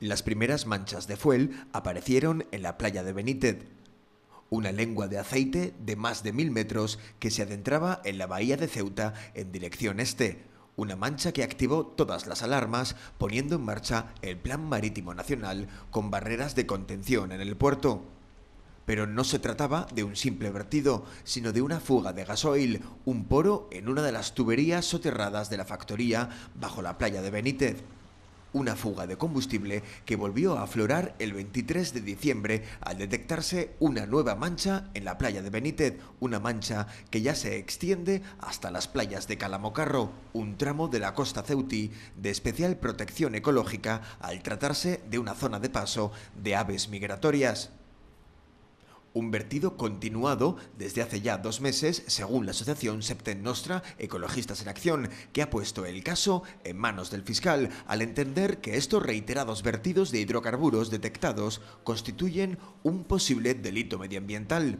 Las primeras manchas de fuel aparecieron en la playa de Benítez, una lengua de aceite de más de mil metros que se adentraba en la bahía de Ceuta en dirección este, una mancha que activó todas las alarmas poniendo en marcha el Plan Marítimo Nacional con barreras de contención en el puerto. Pero no se trataba de un simple vertido, sino de una fuga de gasoil, un poro en una de las tuberías soterradas de la factoría bajo la playa de Benítez una fuga de combustible que volvió a aflorar el 23 de diciembre al detectarse una nueva mancha en la playa de Benítez, una mancha que ya se extiende hasta las playas de Calamocarro, un tramo de la costa Ceuti de especial protección ecológica al tratarse de una zona de paso de aves migratorias. Un vertido continuado desde hace ya dos meses, según la asociación Septen Nostra Ecologistas en Acción, que ha puesto el caso en manos del fiscal, al entender que estos reiterados vertidos de hidrocarburos detectados constituyen un posible delito medioambiental.